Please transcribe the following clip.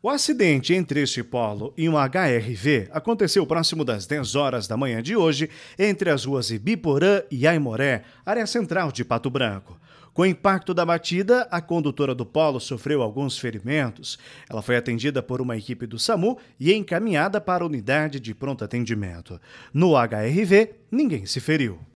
O acidente entre este Polo e um HRV aconteceu próximo das 10 horas da manhã de hoje entre as ruas Ibiporã e Aimoré, área central de Pato Branco. Com o impacto da batida, a condutora do Polo sofreu alguns ferimentos. Ela foi atendida por uma equipe do SAMU e encaminhada para a unidade de pronto atendimento. No HRV, ninguém se feriu.